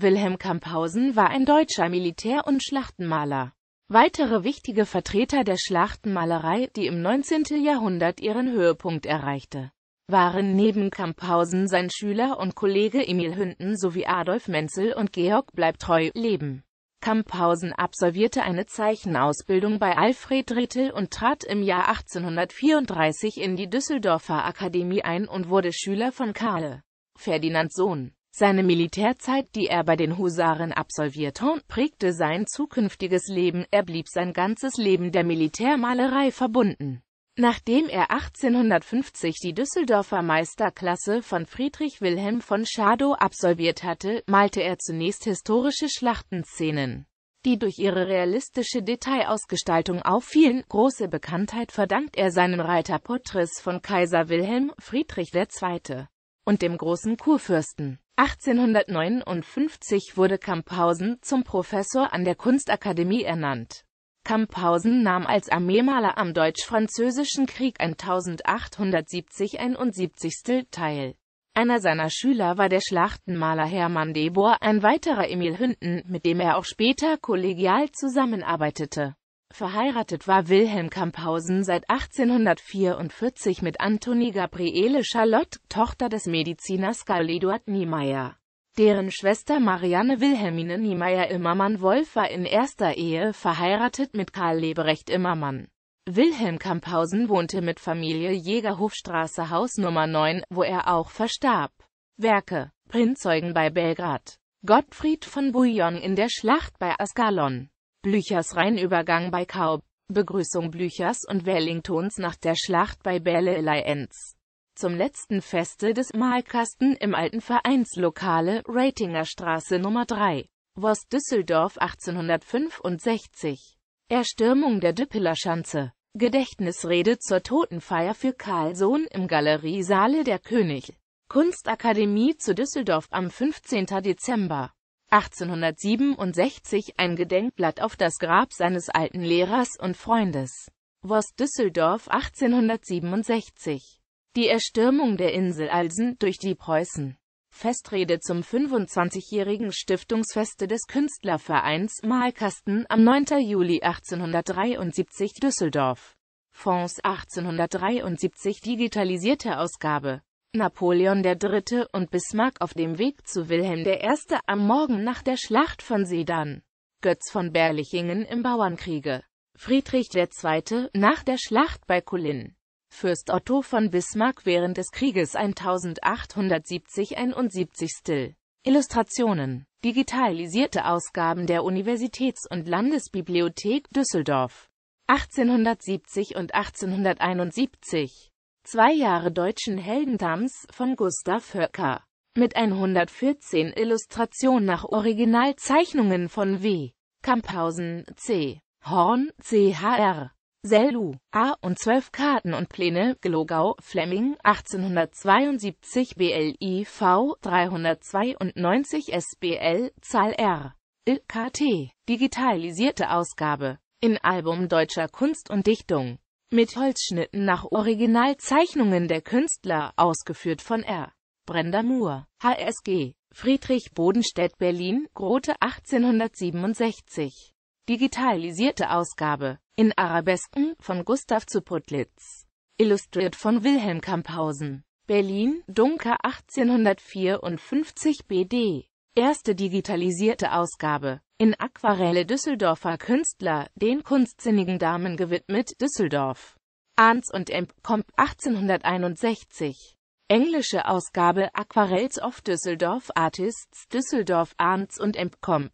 Wilhelm Kamphausen war ein deutscher Militär- und Schlachtenmaler. Weitere wichtige Vertreter der Schlachtenmalerei, die im 19. Jahrhundert ihren Höhepunkt erreichte, waren neben Kamphausen sein Schüler und Kollege Emil Hünden sowie Adolf Menzel und Georg Bleibtreu leben. Kamphausen absolvierte eine Zeichenausbildung bei Alfred Rittel und trat im Jahr 1834 in die Düsseldorfer Akademie ein und wurde Schüler von Karl Ferdinand Sohn. Seine Militärzeit, die er bei den Husaren absolvierte, prägte sein zukünftiges Leben, er blieb sein ganzes Leben der Militärmalerei verbunden. Nachdem er 1850 die Düsseldorfer Meisterklasse von Friedrich Wilhelm von Schadow absolviert hatte, malte er zunächst historische Schlachtenszenen, die durch ihre realistische Detailausgestaltung auffielen. Große Bekanntheit verdankt er seinen Reiterporträts von Kaiser Wilhelm Friedrich II und dem großen Kurfürsten. 1859 wurde Kamphausen zum Professor an der Kunstakademie ernannt. Kamphausen nahm als Armeemaler am Deutsch-Französischen Krieg 1870-71 teil. Einer seiner Schüler war der Schlachtenmaler Hermann Debor, ein weiterer Emil Hünden, mit dem er auch später kollegial zusammenarbeitete. Verheiratet war Wilhelm Kamphausen seit 1844 mit Antoni Gabriele Charlotte, Tochter des Mediziners Karl Eduard Niemeyer. Deren Schwester Marianne Wilhelmine Niemeyer-Immermann Wolf war in erster Ehe verheiratet mit Karl Leberecht Immermann. Wilhelm Kamphausen wohnte mit Familie Jägerhofstraße Haus Nummer 9, wo er auch verstarb. Werke Prinzeugen bei Belgrad Gottfried von Bouillon in der Schlacht bei Ascalon Blüchers Rheinübergang bei Kaub, Begrüßung Blüchers und Wellingtons nach der Schlacht bei Belle-Allianz. Zum letzten Feste des Malkasten im alten Vereinslokale, Ratinger Straße Nummer 3, Wost Düsseldorf 1865. Erstürmung der Düppeler Schanze. Gedächtnisrede zur Totenfeier für Karlsson im Galeriesaale der König. Kunstakademie zu Düsseldorf am 15. Dezember. 1867 ein Gedenkblatt auf das Grab seines alten Lehrers und Freundes. Vost Düsseldorf 1867 Die Erstürmung der Insel Alsen durch die Preußen Festrede zum 25-jährigen Stiftungsfeste des Künstlervereins Malkasten am 9. Juli 1873 Düsseldorf. Fonds 1873 Digitalisierte Ausgabe Napoleon III. und Bismarck auf dem Weg zu Wilhelm I. am Morgen nach der Schlacht von Sedan. Götz von Berlichingen im Bauernkriege. Friedrich II. nach der Schlacht bei Kulin. Fürst Otto von Bismarck während des Krieges 1870-71 Illustrationen. Digitalisierte Ausgaben der Universitäts- und Landesbibliothek Düsseldorf. 1870 und 1871. Zwei Jahre deutschen Heldendams von Gustav Höcker. Mit 114 Illustrationen nach Originalzeichnungen von W. Kamphausen, C. Horn, CHR. Sellu, A. und 12 Karten und Pläne, Glogau, Flemming, 1872 BLIV 392 SBL, Zahl R. IKT, digitalisierte Ausgabe, in Album Deutscher Kunst und Dichtung mit Holzschnitten nach Originalzeichnungen der Künstler, ausgeführt von R. Brenda Moore, HSG, Friedrich Bodenstedt Berlin, Grote 1867. Digitalisierte Ausgabe, in Arabesken, von Gustav zu Putlitz. Illustriert von Wilhelm Kamphausen. Berlin, Dunker 1854 BD. Erste digitalisierte Ausgabe in Aquarelle Düsseldorfer Künstler, den kunstsinnigen Damen gewidmet, Düsseldorf. Arns und Emp, Comp 1861. Englische Ausgabe Aquarells of Düsseldorf Artists Düsseldorf Arns und Emp Comp.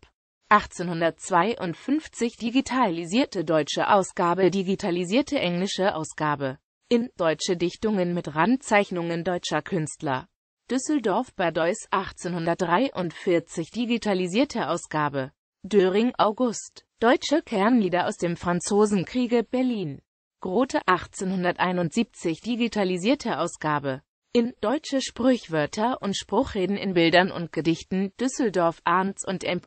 1852 digitalisierte deutsche Ausgabe Digitalisierte englische Ausgabe. In Deutsche Dichtungen mit Randzeichnungen deutscher Künstler. Düsseldorf Badeus 1843 Digitalisierte Ausgabe. Döring August. Deutsche Kernlieder aus dem Franzosenkriege, Berlin. Grote 1871 digitalisierte Ausgabe. In Deutsche Sprüchwörter und Spruchreden in Bildern und Gedichten, Düsseldorf Arndt und M.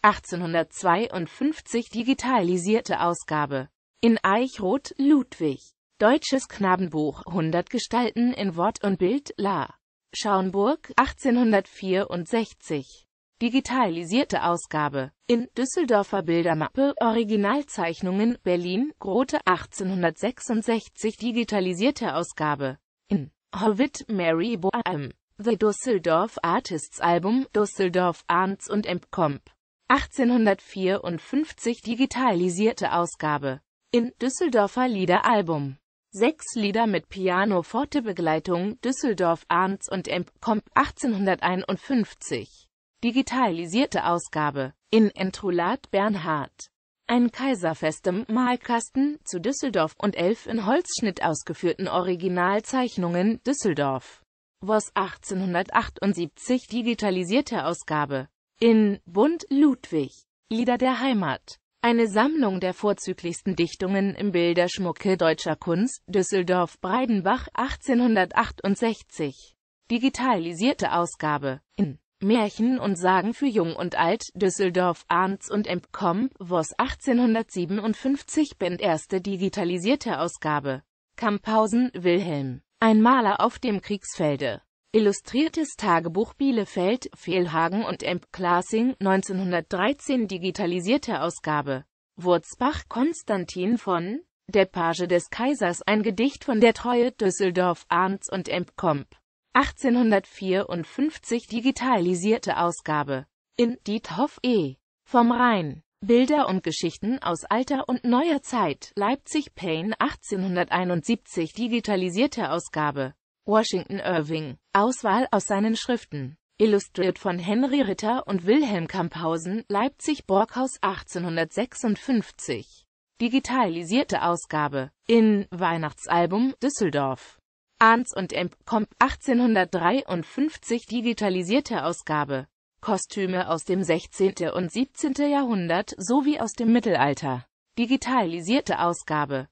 1852 digitalisierte Ausgabe. In Eichroth, Ludwig. Deutsches Knabenbuch 100 Gestalten in Wort und Bild, La. Schauenburg 1864. Digitalisierte Ausgabe. In Düsseldorfer Bildermappe, Originalzeichnungen, Berlin, Grote 1866 Digitalisierte Ausgabe. In Howitt, Mary Boehm. The Düsseldorf Artists Album, Düsseldorf Arnds und Empcomp. 1854 Digitalisierte Ausgabe. In Düsseldorfer Liederalbum. Sechs Lieder mit Piano Forte begleitung Düsseldorf Arnds und Empcomp 1851. Digitalisierte Ausgabe. In Entrulat Bernhard. Ein kaiserfestem Malkasten zu Düsseldorf und elf in Holzschnitt ausgeführten Originalzeichnungen Düsseldorf. Was 1878 digitalisierte Ausgabe. In Bund Ludwig. Lieder der Heimat. Eine Sammlung der vorzüglichsten Dichtungen im Bilderschmucke deutscher Kunst, Düsseldorf-Breidenbach 1868. Digitalisierte Ausgabe. In Märchen und Sagen für Jung und Alt, Düsseldorf, Arndts und M. Com, Voss 1857 Band Erste digitalisierte Ausgabe. Kamphausen, Wilhelm. Ein Maler auf dem Kriegsfelde. Illustriertes Tagebuch Bielefeld, Fehlhagen und Emp Klassing, 1913 digitalisierte Ausgabe. Wurzbach Konstantin von Der Page des Kaisers ein Gedicht von der Treue Düsseldorf Arndts und M. Komp. 1854 digitalisierte Ausgabe. In Diethoff E. vom Rhein. Bilder und Geschichten aus alter und neuer Zeit. Leipzig Payne 1871 digitalisierte Ausgabe. Washington Irving. Auswahl aus seinen Schriften. Illustriert von Henry Ritter und Wilhelm Kamphausen. Leipzig Borghaus 1856. Digitalisierte Ausgabe. In Weihnachtsalbum Düsseldorf. Arns und Emp. Comp 1853 digitalisierte Ausgabe. Kostüme aus dem 16. und 17. Jahrhundert sowie aus dem Mittelalter. Digitalisierte Ausgabe